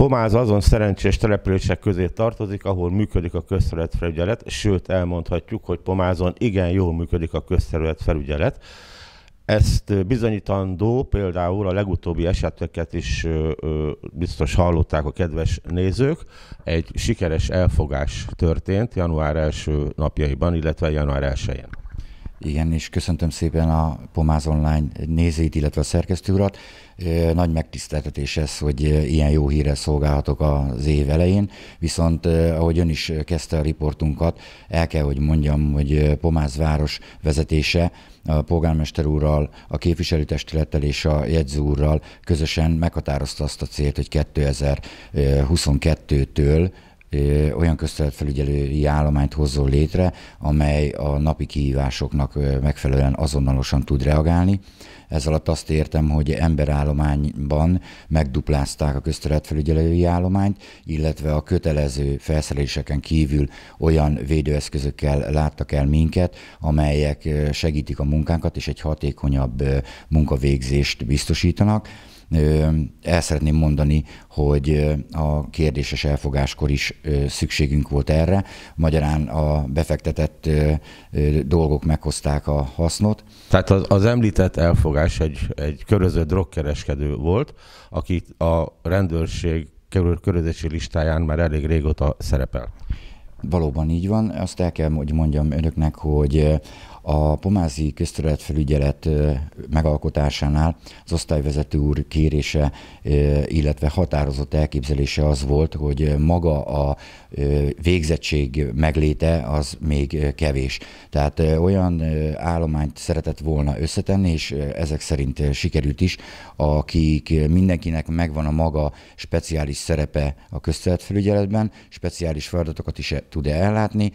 Pomáz azon szerencsés települések közé tartozik, ahol működik a közterületfelügyelet, sőt elmondhatjuk, hogy Pomázon igen jól működik a közterületfelügyelet. Ezt bizonyítandó például a legutóbbi eseteket is biztos hallották a kedves nézők. Egy sikeres elfogás történt január első napjaiban, illetve január elsőjén. Igen, és köszöntöm szépen a Pomáz Online nézőit, illetve a szerkesztő urat. Nagy megtiszteltetés ez, hogy ilyen jó hírre szolgálhatok az év elején, viszont ahogy ön is kezdte a riportunkat, el kell, hogy mondjam, hogy Pomáz város vezetése a polgármester úrral, a képviselőtestülettel és a jegyző úrral közösen meghatározta azt a célt, hogy 2022-től olyan közterületfelügyelői állományt hozzon létre, amely a napi kihívásoknak megfelelően azonnalosan tud reagálni. Ez alatt azt értem, hogy emberállományban megduplázták a közterületfelügyelői állományt, illetve a kötelező felszereléseken kívül olyan védőeszközökkel láttak el minket, amelyek segítik a munkánkat és egy hatékonyabb munkavégzést biztosítanak. El szeretném mondani, hogy a kérdéses elfogáskor is szükségünk volt erre. Magyarán a befektetett dolgok meghozták a hasznot. Tehát az, az említett elfogás egy, egy körözött drogkereskedő volt, akit a rendőrség körözési listáján már elég régóta szerepel. Valóban így van. Azt el kell, hogy mondjam önöknek, hogy a Pomázi közterületfelügyelet megalkotásánál az osztályvezető úr kérése, illetve határozott elképzelése az volt, hogy maga a végzettség megléte az még kevés. Tehát olyan állományt szeretett volna összetenni, és ezek szerint sikerült is, akik mindenkinek megvan a maga speciális szerepe a közterületfelügyeletben, speciális feladatokat is tud ellátni,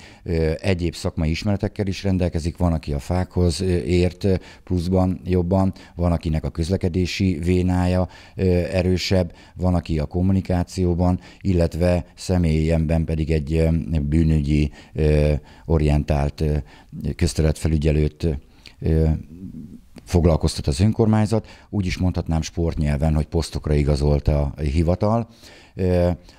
egyéb szakmai ismeretekkel is rendelkezik, van aki a fákhoz ért pluszban jobban, van akinek a közlekedési vénája erősebb, van aki a kommunikációban, illetve személyemben pedig egy bűnügyi orientált közterületfelügyelőt foglalkoztat az önkormányzat, úgy is mondhatnám sportnyelven, hogy posztokra igazolt a hivatal.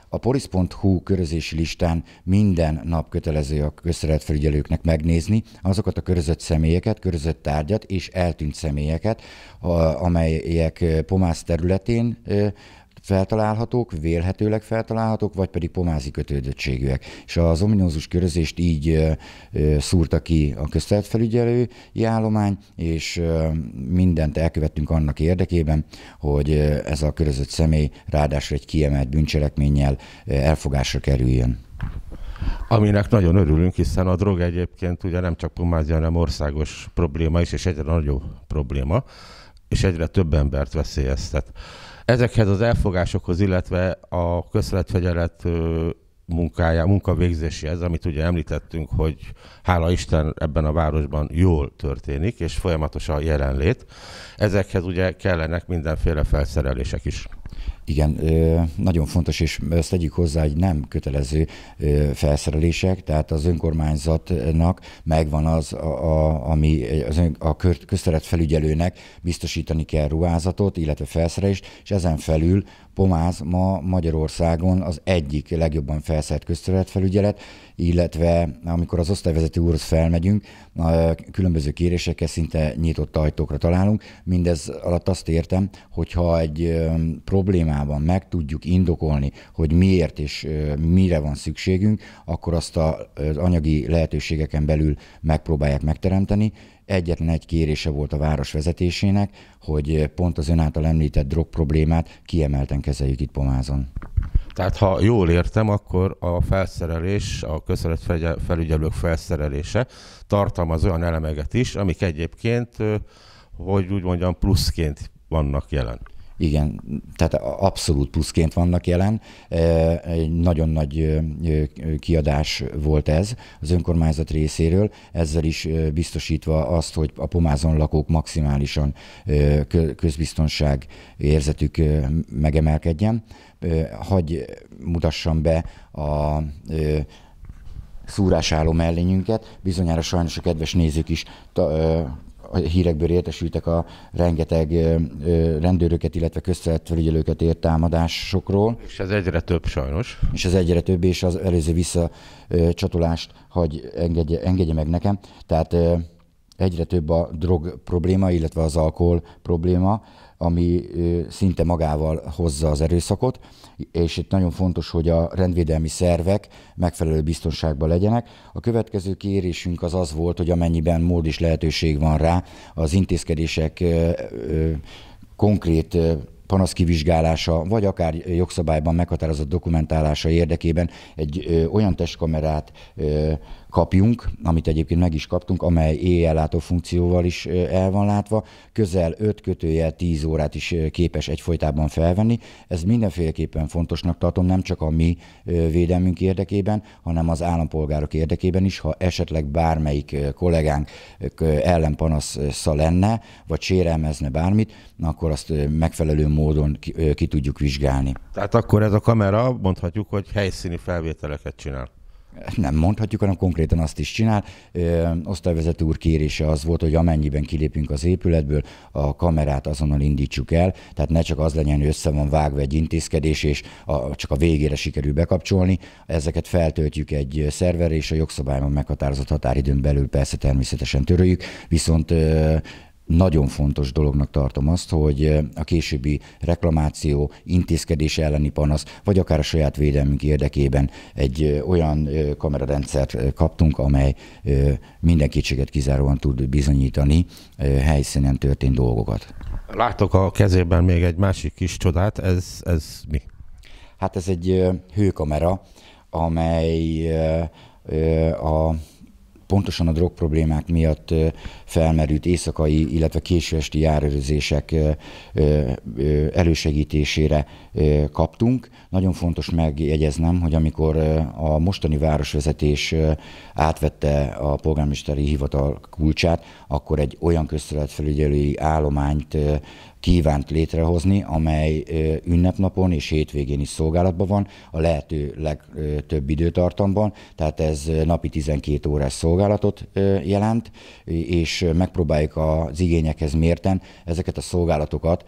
A polis.hu körözési listán minden nap kötelező a közszeretfelügyelőknek megnézni azokat a körözött személyeket, körözött tárgyat és eltűnt személyeket, amelyek Pomász területén feltalálhatók, vélhetőleg feltalálhatók, vagy pedig pomázi kötődöttségűek. És az ominózus körözést így szúrta ki a közteletfelügyelői állomány, és mindent elkövettünk annak érdekében, hogy ez a körözött személy ráadásul egy kiemelt bűncselekménnyel elfogásra kerüljön. Aminek nagyon örülünk, hiszen a drog egyébként ugye nem csak Pomázia, hanem országos probléma is, és egyre nagyobb probléma és egyre több embert veszélyeztet. Ezekhez az elfogásokhoz, illetve a közletfegyelet munkája, munkavégzéséhez, amit ugye említettünk, hogy hála Isten ebben a városban jól történik, és folyamatos a jelenlét. Ezekhez ugye kellenek mindenféle felszerelések is. Igen, nagyon fontos, és ezt tegyük hozzá, hogy nem kötelező felszerelések, tehát az önkormányzatnak megvan az, a, ami az ön, a közteret felügyelőnek biztosítani kell ruházatot, illetve felszerelést, és ezen felül Pomáz ma Magyarországon az egyik legjobban felszerelt közterületfelügyelet, illetve amikor az osztályvezető úrhoz felmegyünk, a különböző kérésekkel szinte nyitott ajtókra találunk. Mindez alatt azt értem, hogyha egy probléma problémában meg tudjuk indokolni, hogy miért és mire van szükségünk, akkor azt az anyagi lehetőségeken belül megpróbálják megteremteni. Egyetlen egy kérése volt a város vezetésének, hogy pont az ön által említett drog problémát kiemelten kezeljük itt Pomázon. Tehát ha jól értem, akkor a felszerelés, a felügyelők felszerelése tartalmaz olyan elemeket is, amik egyébként, hogy úgy mondjam, pluszként vannak jelen. Igen, tehát abszolút pluszként vannak jelen. E, egy nagyon nagy kiadás volt ez az önkormányzat részéről, ezzel is biztosítva azt, hogy a pomázon lakók maximálisan közbiztonság érzetük megemelkedjen. Hagy mutassam be a szúrásálló mellényünket. Bizonyára sajnos a kedves nézők is a hírekből értesültek a rengeteg rendőröket, illetve közszeretfelügyelőket ért támadásokról. És ez egyre több sajnos. És ez egyre több, és az előző visszacsatolást hagy engedje, engedje meg nekem. Tehát egyre több a drog probléma, illetve az alkohol probléma ami szinte magával hozza az erőszakot, és itt nagyon fontos, hogy a rendvédelmi szervek megfelelő biztonságban legyenek. A következő kérésünk az az volt, hogy amennyiben mód és lehetőség van rá, az intézkedések konkrét panaszkivizsgálása, vagy akár jogszabályban meghatározott dokumentálása érdekében egy olyan testkamerát kapjunk, amit egyébként meg is kaptunk, amely éjjellátó funkcióval is el van látva, közel 5 kötője 10 órát is képes egyfolytában felvenni. Ez mindenféleképpen fontosnak tartom, nem csak a mi védelmünk érdekében, hanem az állampolgárok érdekében is, ha esetleg bármelyik kollégánk ellen lenne, vagy sérelmezne bármit, akkor azt megfelelő módon ki, ki tudjuk vizsgálni. Tehát akkor ez a kamera, mondhatjuk, hogy helyszíni felvételeket csinál nem mondhatjuk, hanem konkrétan azt is csinál. osztályvezető úr kérése az volt, hogy amennyiben kilépünk az épületből, a kamerát azonnal indítsuk el, tehát ne csak az legyen, hogy össze van vágva egy intézkedés, és a, csak a végére sikerül bekapcsolni. Ezeket feltöltjük egy szerverre, és a jogszabályban meghatározott határidőn belül persze természetesen töröljük, viszont ö, nagyon fontos dolognak tartom azt, hogy eh, a későbbi reklamáció, intézkedés elleni panasz, vagy akár a saját védelmünk érdekében egy eh, olyan eh, kamerarendszert kaptunk, amely minden kétséget kizáróan tud bizonyítani helyszínen történt dolgokat. Látok a kezében még egy másik kis csodát, ez, ez mi? Hát ez egy hőkamera, amely a pontosan a drog problémák miatt felmerült éjszakai, illetve késő esti járőrzések elősegítésére kaptunk. Nagyon fontos megjegyeznem, hogy amikor a mostani városvezetés átvette a polgármesteri hivatal kulcsát, akkor egy olyan közterületfelügyelői állományt kívánt létrehozni, amely ünnepnapon és hétvégén is szolgálatban van, a lehető legtöbb időtartamban, tehát ez napi 12 órás szolgálatot jelent, és megpróbáljuk az igényekhez mérten ezeket a szolgálatokat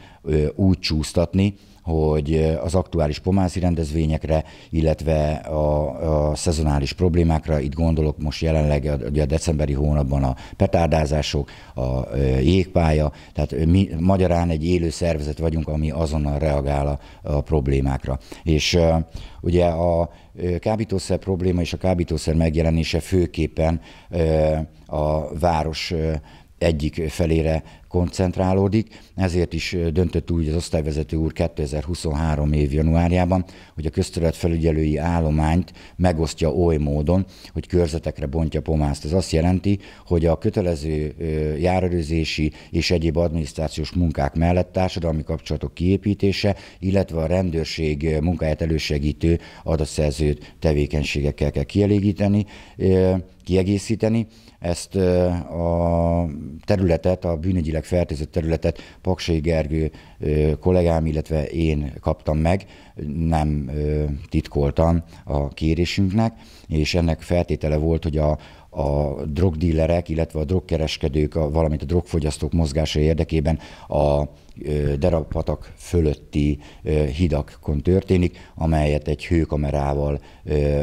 úgy csúsztatni, hogy eh, az aktuális pomászi rendezvényekre, illetve a, a szezonális problémákra, itt gondolok most jelenleg a decemberi hónapban a petárdázások, a eh, jégpálya, tehát eh, mi magyarán egy élő szervezet vagyunk, ami azonnal reagál a, a problémákra. És ugye a kábítószer probléma és a kábítószer megjelenése főképpen a város egyik felére koncentrálódik, ezért is döntött úgy az osztályvezető úr 2023 év januárjában, hogy a felügyelői állományt megosztja oly módon, hogy körzetekre bontja pomázt. Ez azt jelenti, hogy a kötelező járőrzési és egyéb adminisztrációs munkák mellett társadalmi kapcsolatok kiépítése, illetve a rendőrség munkáját elősegítő adatszerző tevékenységekkel kell kielégíteni kiegészíteni. Ezt a területet, a bűnügyileg fertőzött területet Paksai Gergő kollégám, illetve én kaptam meg, nem titkoltam a kérésünknek, és ennek feltétele volt, hogy a a drogdílerek, illetve a drogkereskedők, a, valamint a drogfogyasztók mozgása érdekében a derapatak fölötti hidakon történik, amelyet egy hőkamerával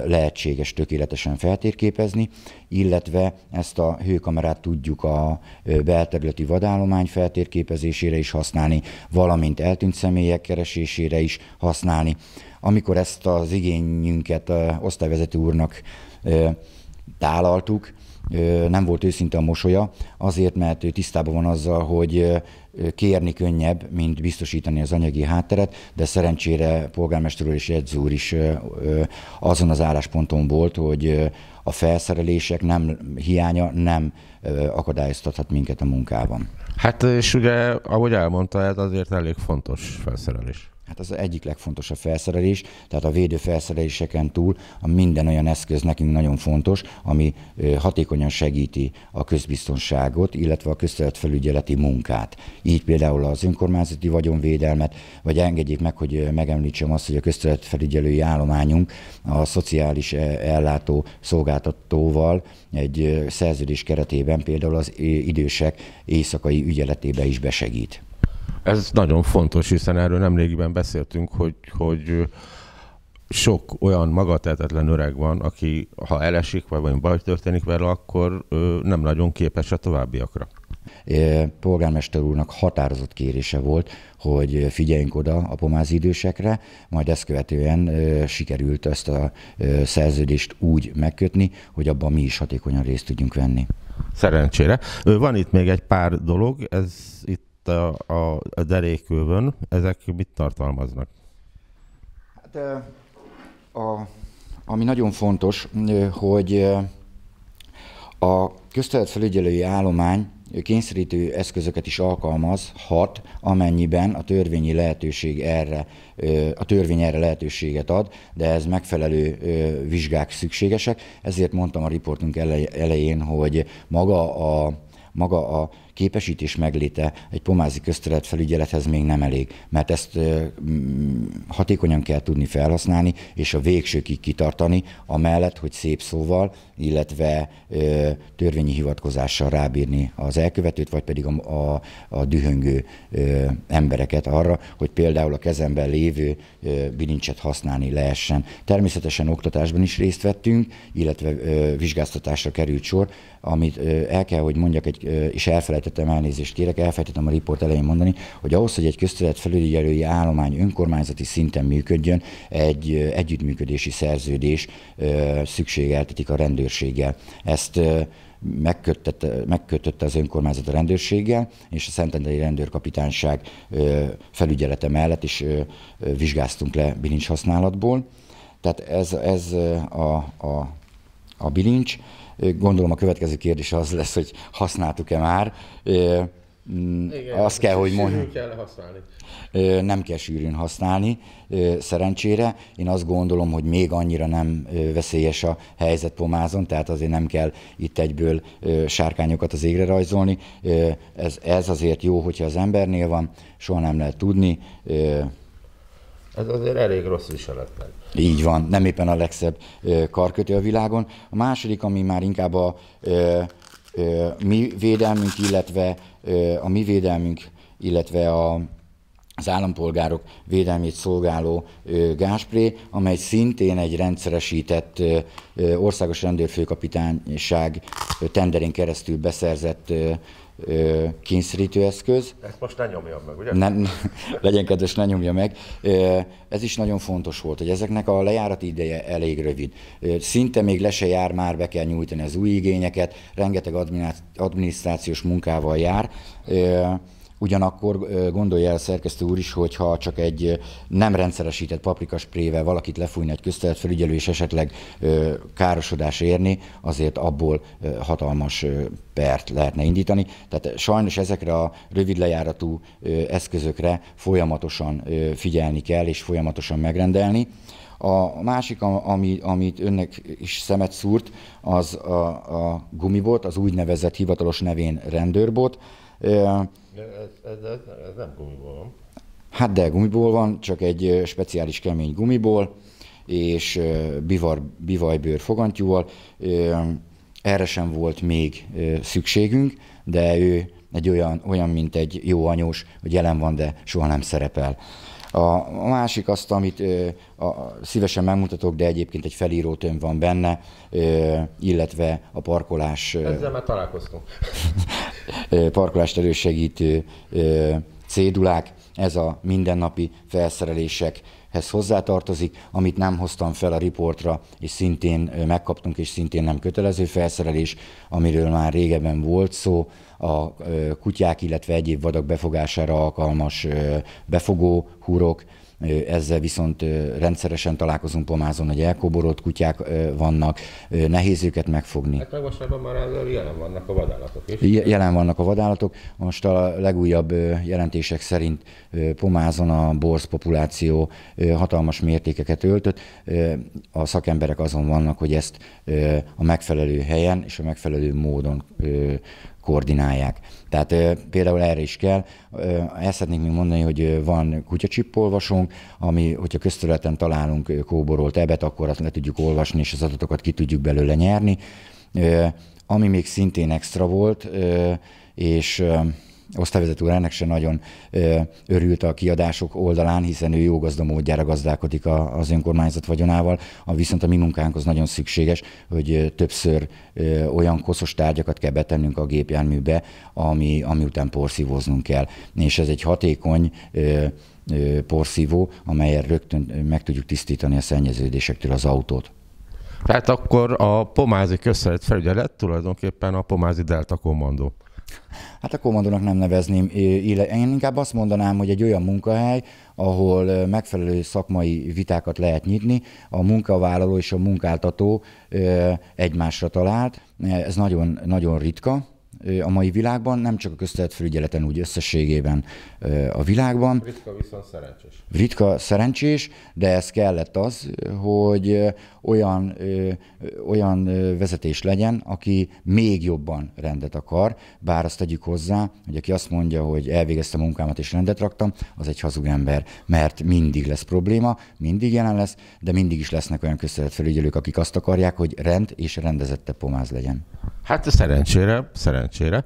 lehetséges tökéletesen feltérképezni, illetve ezt a hőkamerát tudjuk a belterületi vadállomány feltérképezésére is használni, valamint eltűnt személyek keresésére is használni. Amikor ezt az igényünket osztályvezető úrnak tálaltuk, nem volt őszinte a mosolya, azért, mert ő tisztában van azzal, hogy kérni könnyebb, mint biztosítani az anyagi hátteret, de szerencsére polgármester úr és edző úr is azon az állásponton volt, hogy a felszerelések nem, hiánya nem akadályoztathat minket a munkában. Hát és ugye, ahogy elmondta, ez azért elég fontos felszerelés. Hát az egyik legfontosabb felszerelés, tehát a védő felszereléseken túl a minden olyan eszköz nekünk nagyon fontos, ami hatékonyan segíti a közbiztonságot, illetve a közszeretfelügyeleti munkát. Így például az önkormányzati vagyonvédelmet, vagy engedjék meg, hogy megemlítsem azt, hogy a közszeretfelügyelői állományunk a szociális e, ellátó szolgáltatóval egy szerződés keretében például az idősek éjszakai ügyeletébe is besegít. Ez nagyon fontos, hiszen erről nemrégiben beszéltünk, hogy, hogy sok olyan magatehetetlen öreg van, aki ha elesik, vagy valami baj történik vele, akkor ö, nem nagyon képes a továbbiakra. Polgármester úrnak határozott kérése volt, hogy figyeljünk oda a pomázi idősekre, majd ezt követően sikerült ezt a szerződést úgy megkötni, hogy abban mi is hatékonyan részt tudjunk venni. Szerencsére. Van itt még egy pár dolog, ez itt ott a, a, a derékülvön, ezek mit tartalmaznak? Hát a, ami nagyon fontos, hogy a közterületfelügyelői állomány kényszerítő eszközöket is alkalmazhat, amennyiben a törvényi lehetőség erre, a törvény erre lehetőséget ad, de ez megfelelő vizsgák szükségesek. Ezért mondtam a riportunk elején, hogy maga a, maga a képesítés megléte egy pomázi közterület felügyelethez még nem elég, mert ezt hatékonyan kell tudni felhasználni, és a végsőkig kitartani, amellett, hogy szép szóval, illetve törvényi hivatkozással rábírni az elkövetőt, vagy pedig a, a, a dühöngő embereket arra, hogy például a kezemben lévő bilincset használni lehessen. Természetesen oktatásban is részt vettünk, illetve vizsgáztatásra került sor, amit el kell, hogy mondjak, egy, és elfelejtettem, elfelejtettem, elnézést kérek, elfelejtettem a riport elején mondani, hogy ahhoz, hogy egy közterület felügyelői állomány önkormányzati szinten működjön, egy együttműködési szerződés szükségeltetik a rendőrséggel. Ezt megkötötte az önkormányzat a rendőrséggel, és a Szentendrei Rendőrkapitányság felügyelete mellett is vizsgáztunk le bilincs használatból. Tehát ez, ez a, a, a bilincs. Gondolom a következő kérdés az lesz, hogy használtuk-e már. Mm, Igen, azt kell, hogy mondjam. kell használni. Nem kell sűrűn használni, szerencsére. Én azt gondolom, hogy még annyira nem veszélyes a helyzet pomázon, tehát azért nem kell itt egyből sárkányokat az égre rajzolni. Ez, ez azért jó, hogyha az embernél van, soha nem lehet tudni. Ez azért elég rossz meg. Így van, nem éppen a legszebb karkötő a világon. A második, ami már inkább a mi védelmünk, illetve a mi védelmünk, illetve a, az állampolgárok védelmét szolgáló Gáspré, amely szintén egy rendszeresített országos rendőrfőkapitányság tenderén keresztül beszerzett kényszerítő eszköz. Ezt most ne nyomja meg, ugye? Nem, legyen kedves, ne nyomja meg. Ez is nagyon fontos volt, hogy ezeknek a lejárati ideje elég rövid. Szinte még le se jár, már be kell nyújtani az új igényeket, rengeteg adminisztrációs munkával jár. Ugyanakkor gondolja el szerkesztő úr is, hogy ha csak egy nem rendszeresített paprikasprével valakit lefújni egy felügyelő és esetleg károsodás érni, azért abból hatalmas pert lehetne indítani. Tehát sajnos ezekre a rövid lejáratú eszközökre folyamatosan figyelni kell, és folyamatosan megrendelni. A másik, ami, amit önnek is szemet szúrt, az a, a gumibot, az úgynevezett hivatalos nevén rendőrbot. Ez, ez, ez, ez nem gumiból van. Hát de gumiból van, csak egy speciális kemény gumiból, és bivar, bivajbőr fogantyúval. Erre sem volt még szükségünk, de ő egy olyan, olyan, mint egy jó anyós, hogy jelen van, de soha nem szerepel. A másik azt, amit a, szívesen megmutatok, de egyébként egy felíró tömb van benne, illetve a parkolás... Ezzel már találkoztunk. parkolást elősegítő cédulák, ez a mindennapi felszerelésekhez hozzátartozik, amit nem hoztam fel a riportra, és szintén megkaptunk, és szintén nem kötelező felszerelés, amiről már régebben volt szó, a kutyák, illetve egyéb vadak befogására alkalmas befogó húrok, ezzel viszont rendszeresen találkozunk pomázon, hogy elkoborolt kutyák vannak, nehéz őket megfogni. Hát legmostanában már jelen vannak a vadállatok is. Jelen vannak a vadállatok. Most a legújabb jelentések szerint pomázon a borz populáció hatalmas mértékeket öltött. A szakemberek azon vannak, hogy ezt a megfelelő helyen és a megfelelő módon koordinálják. Tehát ö, például erre is kell. Ö, ezt szeretnék még mondani, hogy van kutyacsippolvasónk, ami, hogyha közterületen találunk kóborolt ebet, akkor azt le tudjuk olvasni, és az adatokat ki tudjuk belőle nyerni. Ö, ami még szintén extra volt, és osztályvezető ennek se nagyon örült a kiadások oldalán, hiszen ő jó gazda módjára gazdálkodik a, az önkormányzat vagyonával, a, viszont a mi munkánkhoz nagyon szükséges, hogy többször olyan koszos tárgyakat kell betennünk a gépjárműbe, ami, ami után porszívoznunk kell. És ez egy hatékony porszívó, amelyen rögtön meg tudjuk tisztítani a szennyeződésektől az autót. Tehát akkor a pomázi közszerett felügyelet tulajdonképpen a pomázi delta kommandó. Hát a kommandónak nem nevezném. Én inkább azt mondanám, hogy egy olyan munkahely, ahol megfelelő szakmai vitákat lehet nyitni, a munkavállaló és a munkáltató egymásra talált. Ez nagyon, nagyon ritka, a mai világban, nem csak a közteletfelügyeleten, úgy összességében a világban. Ritka viszont szerencsés. Ritka szerencsés, de ez kellett az, hogy olyan, olyan vezetés legyen, aki még jobban rendet akar, bár azt tegyük hozzá, hogy aki azt mondja, hogy elvégezte a munkámat és rendet raktam, az egy hazug ember, mert mindig lesz probléma, mindig jelen lesz, de mindig is lesznek olyan közteletfelügyelők, akik azt akarják, hogy rend és rendezette pomáz legyen. Hát szerencsére, szerencsére szerencsére.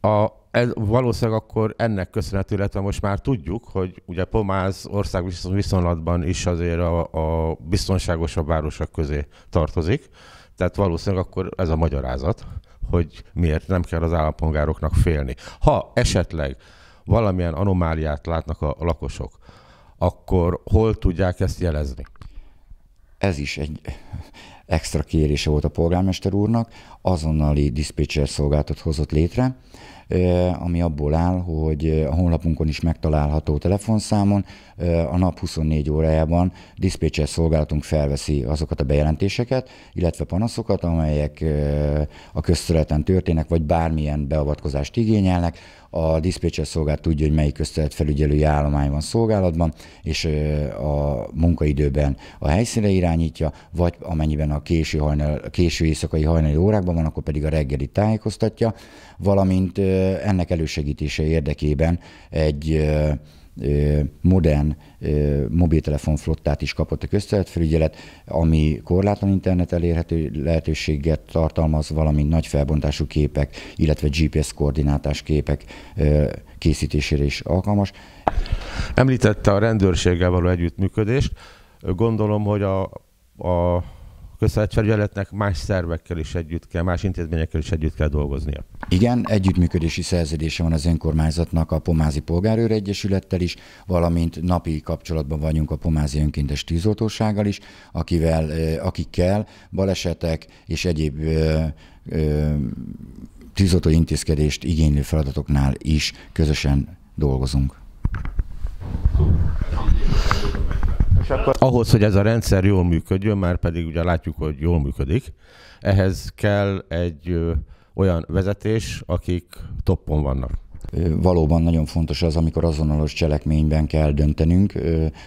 A, ez valószínűleg akkor ennek köszönhető, illetve most már tudjuk, hogy ugye Pomáz ország viszonylatban is azért a, a biztonságosabb városok közé tartozik, tehát valószínűleg akkor ez a magyarázat, hogy miért nem kell az állampolgároknak félni. Ha esetleg valamilyen anomáliát látnak a lakosok, akkor hol tudják ezt jelezni? Ez is egy extra kérése volt a polgármester úrnak, azonnali dispatcher szolgáltat hozott létre, ami abból áll, hogy a honlapunkon is megtalálható telefonszámon a nap 24 órájában diszpécser szolgálatunk felveszi azokat a bejelentéseket, illetve panaszokat, amelyek a közterületen történnek, vagy bármilyen beavatkozást igényelnek. A diszpécser szolgálat tudja, hogy melyik közterület felügyelői állomány van szolgálatban, és a munkaidőben a helyszínre irányítja, vagy amennyiben a a késő, hajnal, késő éjszakai hajnali órákban van, akkor pedig a reggeli tájékoztatja, valamint ennek elősegítése érdekében egy modern mobiltelefonflottát is kapott a közterületfelügyelet, ami korlátlan internet elérhető lehetőséget tartalmaz, valamint nagy felbontású képek, illetve GPS koordinátás képek készítésére is alkalmas. Említette a rendőrséggel való együttműködést. Gondolom, hogy a, a közfelügyeletnek más szervekkel is együtt kell, más intézményekkel is együtt kell dolgoznia. Igen, együttműködési szerződése van az önkormányzatnak a Pomázi Polgárőr Egyesülettel is, valamint napi kapcsolatban vagyunk a Pomázi Önkéntes Tűzoltósággal is, akivel, akikkel balesetek és egyéb ö, tűzoltó intézkedést igénylő feladatoknál is közösen dolgozunk akkor ahhoz, hogy ez a rendszer jól működjön, már pedig ugye látjuk, hogy jól működik, ehhez kell egy ö, olyan vezetés, akik toppon vannak valóban nagyon fontos az, amikor azonos cselekményben kell döntenünk,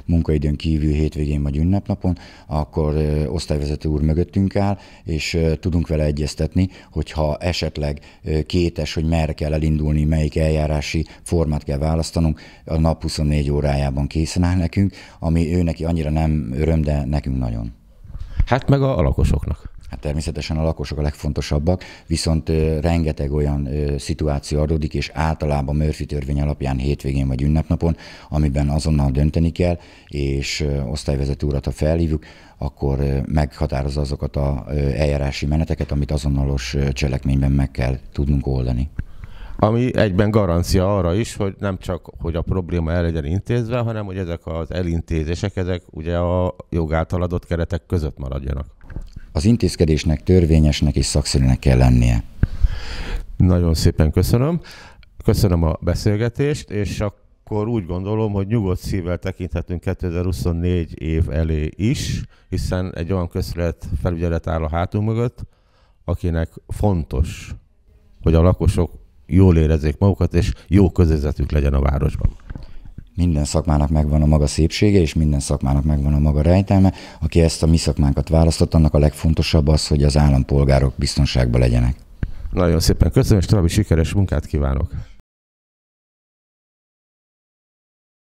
munkaidőn kívül, hétvégén vagy ünnepnapon, akkor osztályvezető úr mögöttünk áll, és tudunk vele egyeztetni, hogyha esetleg kétes, hogy merre kell elindulni, melyik eljárási formát kell választanunk, a nap 24 órájában készen áll nekünk, ami ő neki annyira nem öröm, de nekünk nagyon. Hát meg a lakosoknak hát természetesen a lakosok a legfontosabbak, viszont rengeteg olyan szituáció adódik, és általában Murphy törvény alapján hétvégén vagy ünnepnapon, amiben azonnal dönteni kell, és osztályvezető urat, ha felhívjuk, akkor meghatározza azokat a eljárási meneteket, amit azonnalos cselekményben meg kell tudnunk oldani ami egyben garancia arra is, hogy nem csak, hogy a probléma el legyen intézve, hanem hogy ezek az elintézések, ezek ugye a jog által adott keretek között maradjanak az intézkedésnek törvényesnek és szakszerűnek kell lennie. Nagyon szépen köszönöm. Köszönöm a beszélgetést, és akkor úgy gondolom, hogy nyugodt szívvel tekinthetünk 2024 év elé is, hiszen egy olyan közszület felügyelet áll a hátunk mögött, akinek fontos, hogy a lakosok jól érezzék magukat, és jó közézetük legyen a városban minden szakmának megvan a maga szépsége, és minden szakmának megvan a maga rejtelme. Aki ezt a mi szakmánkat választott, annak a legfontosabb az, hogy az állampolgárok biztonságban legyenek. Nagyon szépen köszönöm, és további sikeres munkát kívánok!